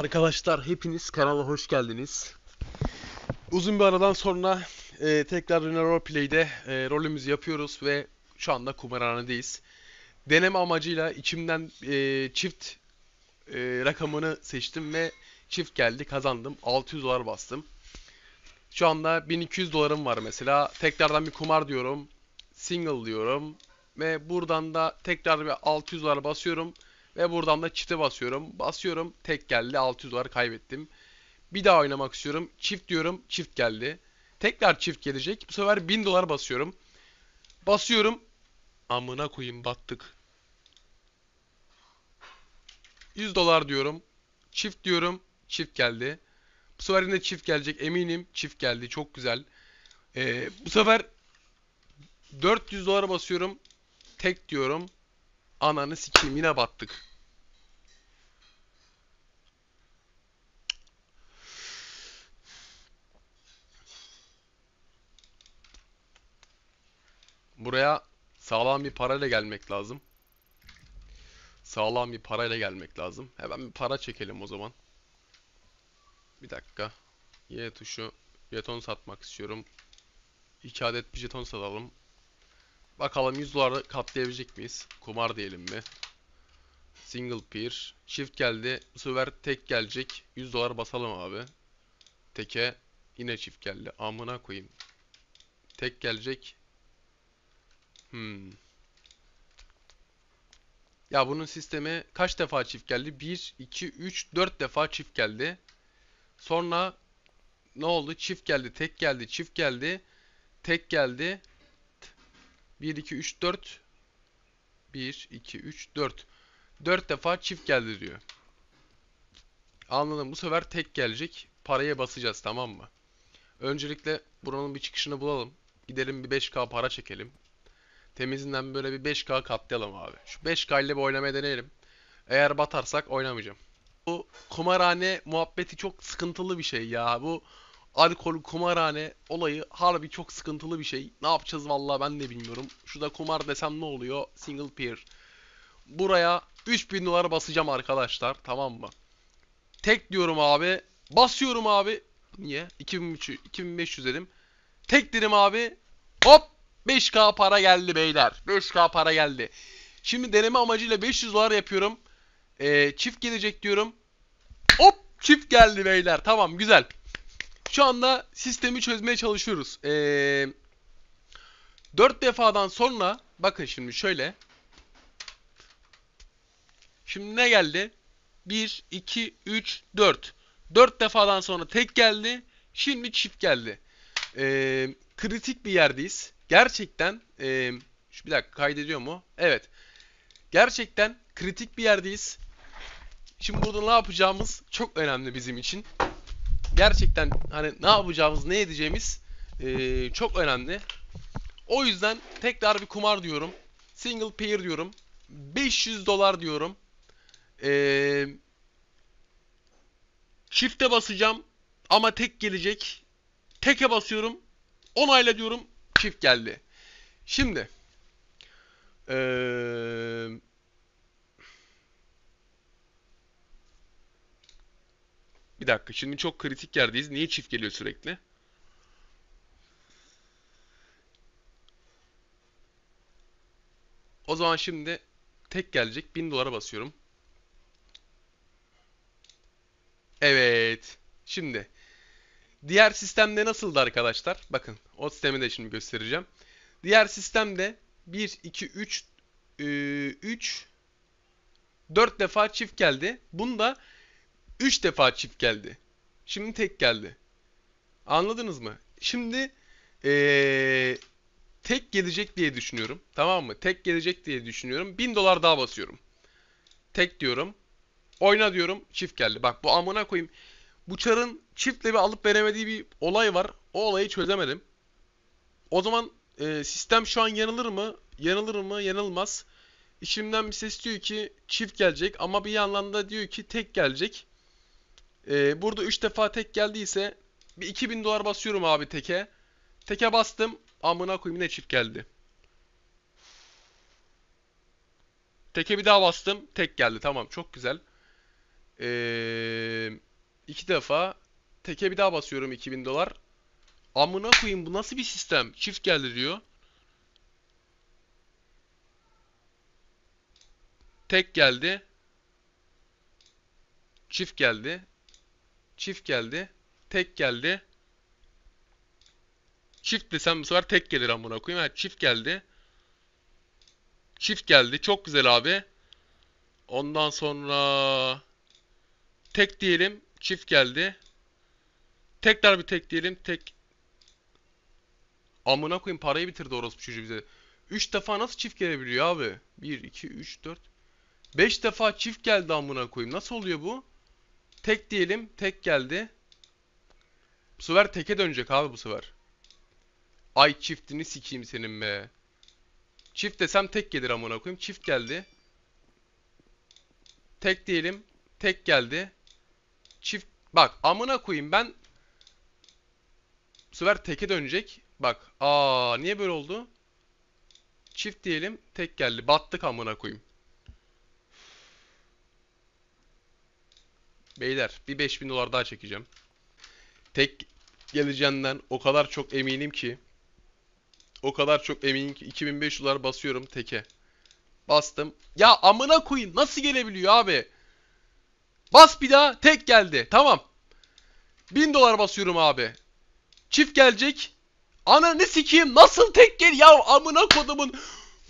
Arkadaşlar hepiniz kanala hoş geldiniz. Uzun bir aradan sonra e, tekrar Rune Roleplay'de e, rolümüzü yapıyoruz ve şu anda kumarhanedeyiz. Deneme amacıyla içimden e, çift e, rakamını seçtim ve çift geldi kazandım. 600 dolar bastım. Şu anda 1200 dolarım var mesela. Tekrardan bir kumar diyorum. Single diyorum. Ve buradan da tekrar bir 600 dolar basıyorum. Ve buradan da çifte basıyorum. Basıyorum tek geldi 600 dolar kaybettim. Bir daha oynamak istiyorum. Çift diyorum çift geldi. Tekrar çift gelecek. Bu sefer 1000 dolar basıyorum. Basıyorum. Amına koyayım battık. 100 dolar diyorum. Çift diyorum. Çift geldi. Bu sefer yine çift gelecek eminim. Çift geldi. Çok güzel. Ee, bu sefer 400 dolar basıyorum. Tek diyorum. Ananı sikeyim yine battık. Buraya sağlam bir parayla gelmek lazım. Sağlam bir parayla gelmek lazım. Hemen bir para çekelim o zaman. Bir dakika. Y tuşu. Jeton satmak istiyorum. 2 adet bir jeton satalım. Bakalım 100 dolar katlayabilecek miyiz? Kumar diyelim mi? Single peer. Shift geldi. Bu sefer tek gelecek. 100 dolar basalım abi. Teke. Yine çift geldi. Amına koyayım. Tek gelecek. Hmm. Ya bunun sistemi kaç defa çift geldi? 1, 2, 3, 4 defa çift geldi. Sonra ne oldu? Çift geldi, tek geldi, çift geldi, tek geldi. 1, 2, 3, 4. 1, 2, 3, 4. 4 defa çift geldi diyor. Anladım. Bu sefer tek gelecek. Paraya basacağız tamam mı? Öncelikle buranın bir çıkışını bulalım. Gidelim bir 5K para çekelim. Temizinden böyle bir 5K katlayalım abi. Şu 5K ile bir oynamaya deneyelim. Eğer batarsak oynamayacağım. Bu kumarhane muhabbeti çok sıkıntılı bir şey ya. Bu alkol kumarhane olayı harbi çok sıkıntılı bir şey. Ne yapacağız vallahi ben de bilmiyorum. Şurada kumar desem ne oluyor? Single peer. Buraya 3000 dolar basacağım arkadaşlar. Tamam mı? Tek diyorum abi. Basıyorum abi. Niye? 2500 dedim. Tek dedim abi. Hop. 5K para geldi beyler. 5K para geldi. Şimdi deneme amacıyla 500 dolar yapıyorum. Ee, çift gelecek diyorum. Hop çift geldi beyler. Tamam güzel. Şu anda sistemi çözmeye çalışıyoruz. Ee, 4 defadan sonra bakın şimdi şöyle. Şimdi ne geldi? 1, 2, 3, 4. 4 defadan sonra tek geldi. Şimdi çift geldi. Ee, kritik bir yerdeyiz gerçekten e, şu bir dakika kaydediyor mu? Evet. Gerçekten kritik bir yerdeyiz. Şimdi burada ne yapacağımız çok önemli bizim için. Gerçekten hani ne yapacağımız, ne edeceğimiz e, çok önemli. O yüzden tekrar bir kumar diyorum. Single payer diyorum. 500 dolar diyorum. Ee, çifte basacağım ama tek gelecek. Teke basıyorum. Onayla diyorum çift geldi. Şimdi ee, bir dakika. Şimdi çok kritik yerdeyiz. Niye çift geliyor sürekli? O zaman şimdi tek gelecek 1000 dolara basıyorum. Evet. Şimdi Diğer sistemde nasıldı arkadaşlar? Bakın o sistemi de şimdi göstereceğim. Diğer sistemde 1, 2, 3, 3, 4 defa çift geldi. Bunda 3 defa çift geldi. Şimdi tek geldi. Anladınız mı? Şimdi ee, tek gelecek diye düşünüyorum. Tamam mı? Tek gelecek diye düşünüyorum. 1000 dolar daha basıyorum. Tek diyorum. Oyna diyorum. Çift geldi. Bak bu amına koyayım bu çarın çiftle bir alıp veremediği bir olay var. O olayı çözemedim. O zaman e, sistem şu an yanılır mı? Yanılır mı? Yanılmaz. İçimden bir ses diyor ki çift gelecek ama bir yandan da diyor ki tek gelecek. E, burada 3 defa tek geldiyse bir 2000 dolar basıyorum abi teke. Teke bastım. Amına koyayım ne çift geldi. Teke bir daha bastım. Tek geldi. Tamam çok güzel. Eee... İki defa. Teke bir daha basıyorum 2000 dolar. Amına koyayım bu nasıl bir sistem? Çift geldi diyor. Tek geldi. Çift geldi. Çift geldi. Tek geldi. Çift desem bu sefer tek gelir amına koyayım. Yani çift geldi. Çift geldi. Çok güzel abi. Ondan sonra tek diyelim. Çift geldi. Tekrar bir tek diyelim. Tek. Amına koyayım parayı bitirdi orospu çocuğu bize. 3 defa nasıl çift gelebiliyor abi? 1, 2, 3, 4. 5 defa çift geldi amına koyayım. Nasıl oluyor bu? Tek diyelim. Tek geldi. Bu sefer teke dönecek abi bu sefer. Ay çiftini sikeyim senin be. Çift desem tek gelir amına koyayım. Çift geldi. Tek diyelim. Tek geldi. Çift bak amına koyayım ben bu sefer teke dönecek. Bak aa niye böyle oldu? Çift diyelim tek geldi. Battık amına koyayım. Beyler bir 5000 dolar daha çekeceğim. Tek geleceğinden o kadar çok eminim ki. O kadar çok eminim ki 2500 dolar basıyorum teke. Bastım. Ya amına koyayım nasıl gelebiliyor abi? Bas bir daha. Tek geldi. Tamam. 1000 dolar basıyorum abi. Çift gelecek. Ana ne sikiyim nasıl tek gel ya amına kodumun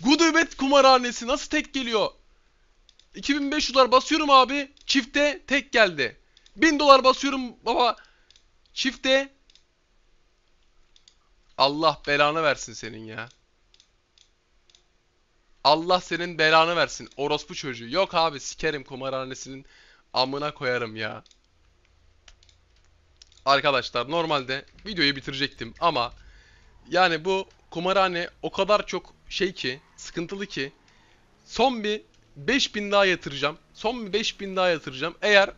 Gudubet kumarhanesi nasıl tek geliyor? 2500 dolar basıyorum abi. Çifte tek geldi. 1000 dolar basıyorum baba. Çifte Allah belanı versin senin ya. Allah senin belanı versin orospu çocuğu. Yok abi sikerim kumarhanesinin Amına koyarım ya. Arkadaşlar normalde videoyu bitirecektim ama yani bu kumarhane o kadar çok şey ki sıkıntılı ki son bir 5000 daha yatıracağım. Son bir 5000 daha yatıracağım. Eğer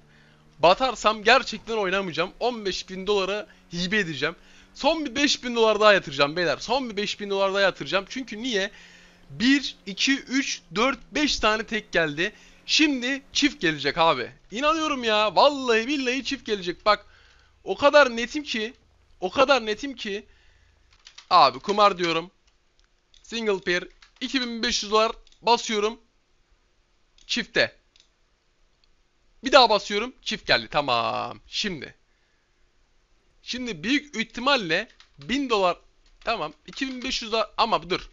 batarsam gerçekten oynamayacağım. 15.000 dolara hibe edeceğim. Son bir 5000 dolar daha yatıracağım beyler. Son bir 5000 dolar daha yatıracağım. Çünkü niye? 1, 2, 3, 4, 5 tane tek geldi. Şimdi çift gelecek abi. İnanıyorum ya. Vallahi billahi çift gelecek. Bak o kadar netim ki. O kadar netim ki. Abi kumar diyorum. Single pair. 2500 dolar basıyorum. Çifte. Bir daha basıyorum. Çift geldi. Tamam. Şimdi. Şimdi büyük ihtimalle 1000 dolar. Tamam. 2500 dolar. Ama dur.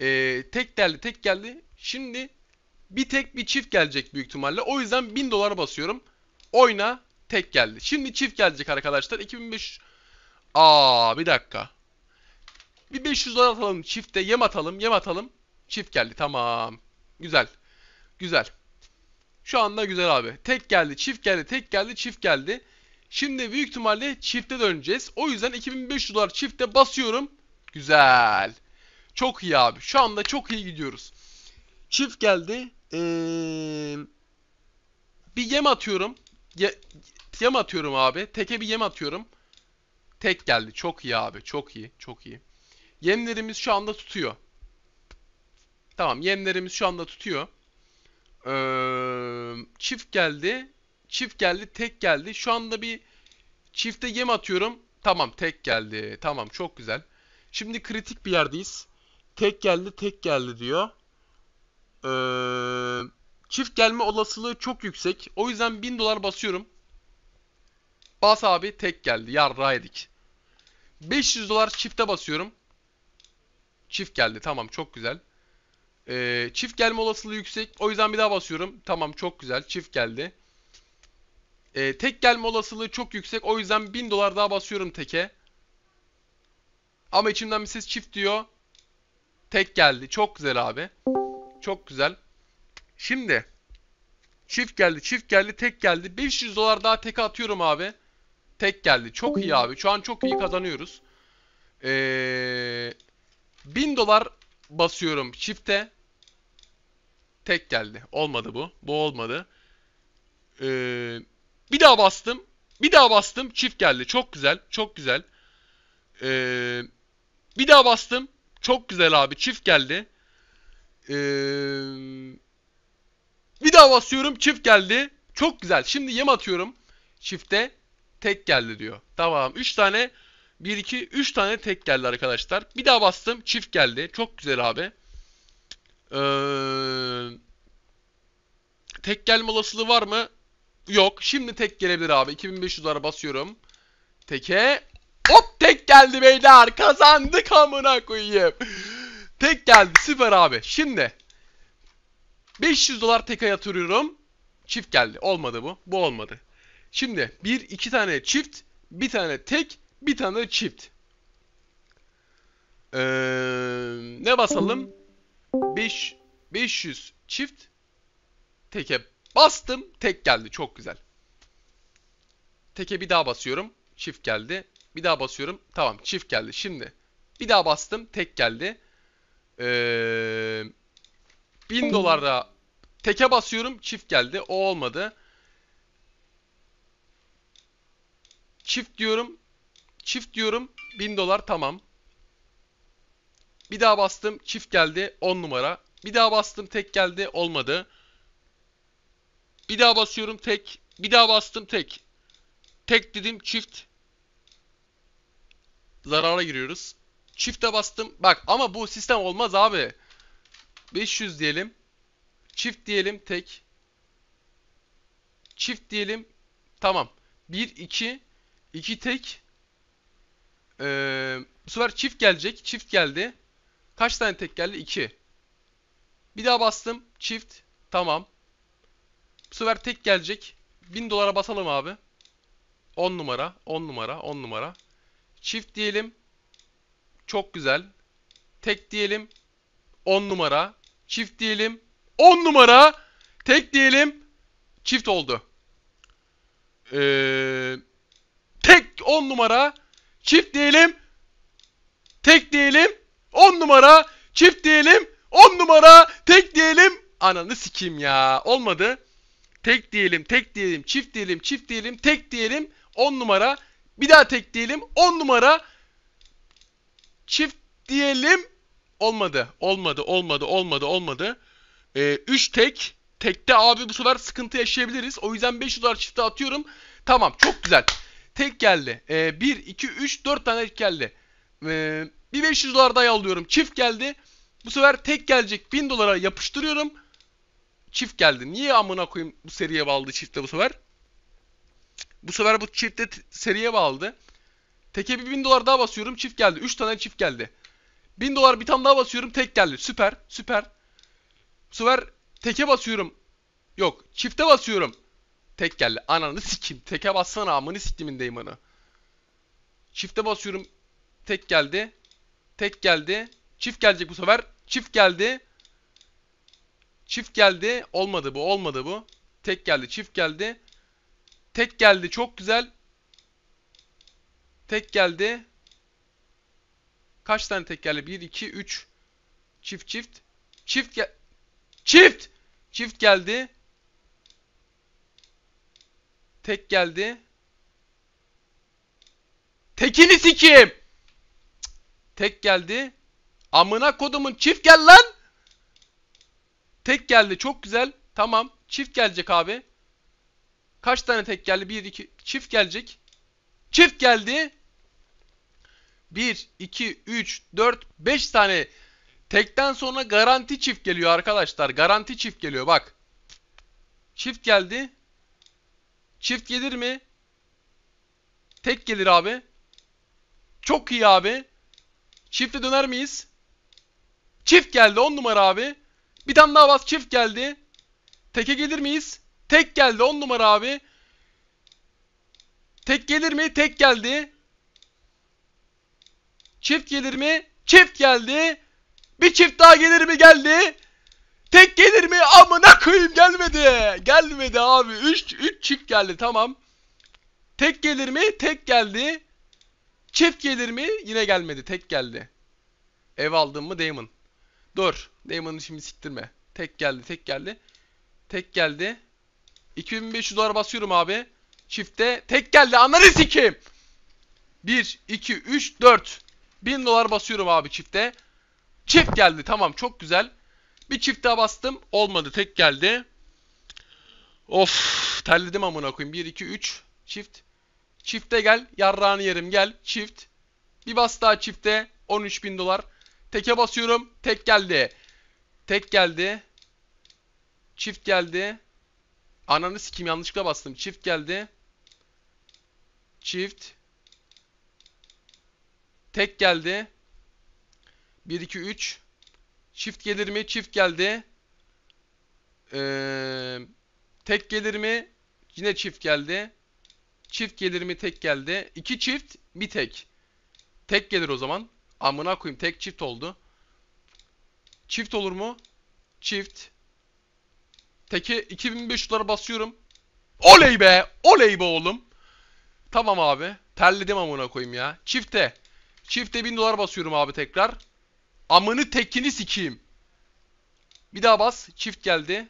Ee, tek geldi. Tek geldi. Şimdi bir tek bir çift gelecek büyük ihtimalle. O yüzden 1000 dolar basıyorum. Oyna tek geldi. Şimdi çift gelecek arkadaşlar. 2005. Aa bir dakika. Bir 500 dolar atalım çifte. Yem atalım, yem atalım. Çift geldi. Tamam. Güzel. Güzel. Şu anda güzel abi. Tek geldi, çift geldi, tek geldi, çift geldi. Şimdi büyük ihtimalle çifte döneceğiz. O yüzden 2500 dolar çifte basıyorum. Güzel. Çok iyi abi. Şu anda çok iyi gidiyoruz. Çift geldi. Ee, bir yem atıyorum. Ye, yem atıyorum abi. Teke bir yem atıyorum. Tek geldi. Çok iyi abi. Çok iyi. Çok iyi. Yemlerimiz şu anda tutuyor. Tamam. Yemlerimiz şu anda tutuyor. Ee, çift geldi. Çift geldi. Tek geldi. Şu anda bir çifte yem atıyorum. Tamam. Tek geldi. Tamam. Çok güzel. Şimdi kritik bir yerdeyiz. Tek geldi. Tek geldi diyor e, çift gelme olasılığı çok yüksek. O yüzden 1000 dolar basıyorum. Bas abi tek geldi. Yarra edik. 500 dolar çifte basıyorum. Çift geldi. Tamam çok güzel. Ee, çift gelme olasılığı yüksek. O yüzden bir daha basıyorum. Tamam çok güzel. Çift geldi. Ee, tek gelme olasılığı çok yüksek. O yüzden 1000 dolar daha basıyorum teke. Ama içimden bir ses çift diyor. Tek geldi. Çok güzel abi. Çok güzel. Şimdi çift geldi, çift geldi, tek geldi. 500 dolar daha tek atıyorum abi. Tek geldi. Çok iyi abi. Şu an çok iyi kazanıyoruz. Ee, 1000 dolar basıyorum çifte. Tek geldi. Olmadı bu. Bu olmadı. Ee, bir daha bastım. Bir daha bastım. Çift geldi. Çok güzel. Çok güzel. Ee, bir daha bastım. Çok güzel abi. Çift geldi. Ee, bir daha basıyorum çift geldi. Çok güzel. Şimdi yem atıyorum. Çifte tek geldi diyor. Tamam 3 tane 1 2 3 tane tek geldi arkadaşlar. Bir daha bastım çift geldi. Çok güzel abi. Ee, tek gelme olasılığı var mı? Yok. Şimdi tek gelebilir abi. 2500 2500'lara basıyorum. Teke. Hop tek geldi beyler. Kazandık amına koyayım. Tek geldi süper abi. Şimdi 500 dolar teka yatırıyorum. Çift geldi. Olmadı bu. Bu olmadı. Şimdi bir iki tane çift, bir tane tek, bir tane çift. Ee, ne basalım? 5 500 çift teke bastım. Tek geldi. Çok güzel. Teke bir daha basıyorum. Çift geldi. Bir daha basıyorum. Tamam, çift geldi. Şimdi bir daha bastım. Tek geldi. Ee, 1000 dolarda teke basıyorum çift geldi. O olmadı. Çift diyorum. Çift diyorum. 1000 dolar tamam. Bir daha bastım çift geldi 10 numara. Bir daha bastım tek geldi olmadı. Bir daha basıyorum tek. Bir daha bastım tek. Tek dedim çift. Zarara giriyoruz. Çifte bastım. Bak ama bu sistem olmaz abi. 500 diyelim. Çift diyelim tek. Çift diyelim. Tamam. 1, 2. 2 tek. Ee, bu sefer çift gelecek. Çift geldi. Kaç tane tek geldi? 2. Bir daha bastım. Çift. Tamam. Bu sefer tek gelecek. 1000 dolara basalım abi. 10 numara. 10 numara. 10 numara. Çift diyelim. Çok güzel. Tek diyelim. 10 numara. Çift diyelim. 10 numara. Tek diyelim. Çift oldu. Ee, tek 10 numara. Çift diyelim. Tek diyelim. 10 numara. Çift diyelim. 10 numara. Tek diyelim. Ananı sikeyim ya. Olmadı. Tek diyelim, tek diyelim, çift diyelim, çift diyelim, tek diyelim. 10 numara. Bir daha tek diyelim. 10 numara. Çift diyelim. Olmadı. Olmadı. Olmadı. Olmadı. Olmadı. 3 ee, tek. Tekte abi bu sefer sıkıntı yaşayabiliriz. O yüzden 5 dolar çifte atıyorum. Tamam. Çok güzel. Tek geldi. 1, 2, 3, 4 tane tek geldi. Ee, bir 500 dolar daha alıyorum. Çift geldi. Bu sefer tek gelecek 1000 dolara yapıştırıyorum. Çift geldi. Niye amına koyayım bu seriye bağladı çifte bu sefer? Bu sefer bu çifte seriye bağladı. Teke bir 1000 dolar daha basıyorum. Çift geldi. 3 tane çift geldi. 1000 dolar bir tane daha basıyorum. Tek geldi. Süper. Süper. Süper. Teke basıyorum. Yok. Çifte basıyorum. Tek geldi. Ananı sikim. Teke bassana. Amını sikimindeyim ana. Çifte basıyorum. Tek geldi. Tek geldi. Çift gelecek bu sefer. Çift geldi. Çift geldi. Olmadı bu. Olmadı bu. Tek geldi. Çift geldi. Tek geldi. Çok güzel. Tek geldi. Kaç tane tek geldi? 1, 2, 3. Çift çift. Çift gel... Çift! Çift geldi. Tek geldi. Tekini sikeyim. Tek geldi. Amına kodumun çift gel lan. Tek geldi. Çok güzel. Tamam. Çift gelecek abi. Kaç tane tek geldi? 1 2 çift gelecek. Çift geldi. 1, 2, 3, 4, 5 tane tekten sonra garanti çift geliyor arkadaşlar. Garanti çift geliyor bak. Çift geldi. Çift gelir mi? Tek gelir abi. Çok iyi abi. Çifte döner miyiz? Çift geldi 10 numara abi. Bir tane daha bas çift geldi. Teke gelir miyiz? Tek geldi 10 numara abi. Tek gelir mi? Tek geldi. Çift gelir mi? Çift geldi. Bir çift daha gelir mi? Geldi. Tek gelir mi? Amına koyayım gelmedi. Gelmedi abi. 3 3 çift geldi. Tamam. Tek gelir mi? Tek geldi. Çift gelir mi? Yine gelmedi. Tek geldi. Ev aldın mı Damon? Dur. Damon'ı şimdi siktirme. Tek geldi. Tek geldi. Tek geldi. 2500 dolar basıyorum abi. Çifte tek geldi. Ananı sikeyim. 1 2 3 4 1000 dolar basıyorum abi çifte. Çift geldi tamam çok güzel. Bir çift daha bastım. Olmadı tek geldi. Of terledim amına koyayım. 1 2 3 çift. Çifte gel. Yarrağını yerim gel. Çift. Bir bas daha çifte. 13 dolar. Teke basıyorum. Tek geldi. Tek geldi. Çift geldi. Ananı sikim yanlışlıkla bastım. Çift geldi. Çift. Tek geldi. 1, 2, 3. Çift gelir mi? Çift geldi. Ee, tek gelir mi? Yine çift geldi. Çift gelir mi? Tek geldi. 2 çift, bir tek. Tek gelir o zaman. Amına koyayım tek çift oldu. Çift olur mu? Çift. Teke 2500'lara basıyorum. Oley be! Oley be oğlum. Tamam abi. Terledim amına koyayım ya. Çifte. Çifte bin dolar basıyorum abi tekrar. Amını tekini sikeyim. Bir daha bas. Çift geldi.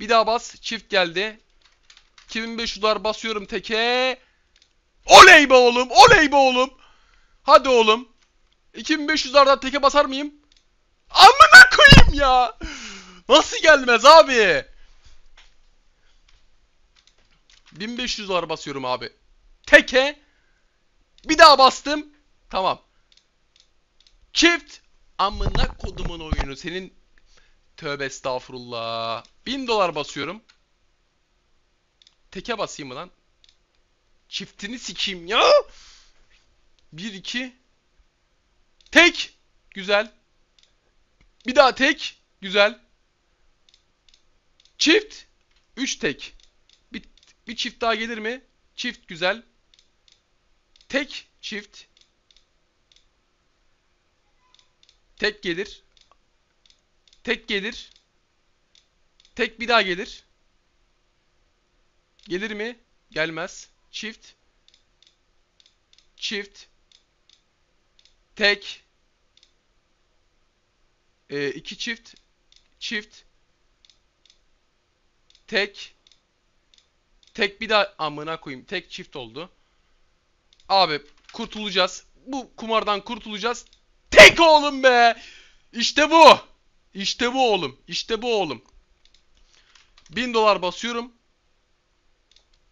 Bir daha bas. Çift geldi. 2500 dolar basıyorum teke. Oley be oğlum. Oley be oğlum. Hadi oğlum. 2500 dolardan teke basar mıyım? Amına koyayım ya. Nasıl gelmez abi? 1500 dolar basıyorum abi. Teke. Bir daha bastım. Tamam. Çift amına kodumun oyunu senin tövbe estağfurullah. 1000 dolar basıyorum. Teke basayım mı lan? Çiftini sikeyim ya. 1 2 Tek. Güzel. Bir daha tek. Güzel. Çift. 3 tek. Bir, bir çift daha gelir mi? Çift güzel. Tek çift. Tek gelir. Tek gelir. Tek bir daha gelir. Gelir mi? Gelmez. Çift. Çift. Tek. E, iki çift. Çift. Tek. Tek bir daha amına koyayım. Tek çift oldu. Abi kurtulacağız. Bu kumardan kurtulacağız. Tek oğlum be. İşte bu. İşte bu oğlum. İşte bu oğlum. 1000 dolar basıyorum.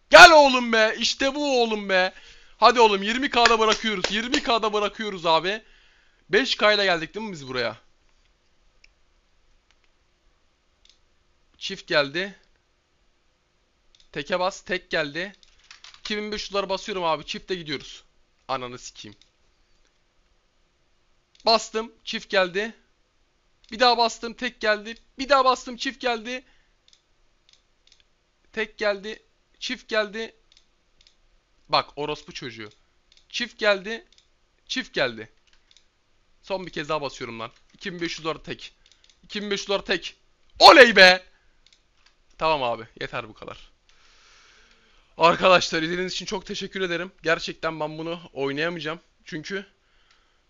Gel oğlum be. İşte bu oğlum be. Hadi oğlum 20k'da bırakıyoruz. 20k'da bırakıyoruz abi. 5k ile geldik değil mi biz buraya? Çift geldi. Teke bas. Tek geldi. 2500 dolar basıyorum abi. Çifte gidiyoruz. Ananı sikeyim. Bastım çift geldi. Bir daha bastım tek geldi. Bir daha bastım çift geldi. Tek geldi. Çift geldi. Bak orospu çocuğu. Çift geldi. Çift geldi. Son bir kez daha basıyorum lan. 2500 dolar tek. 2500 dolar tek. Oley be. Tamam abi yeter bu kadar. Arkadaşlar izlediğiniz için çok teşekkür ederim. Gerçekten ben bunu oynayamayacağım. Çünkü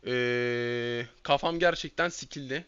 ee, kafam gerçekten sikildi.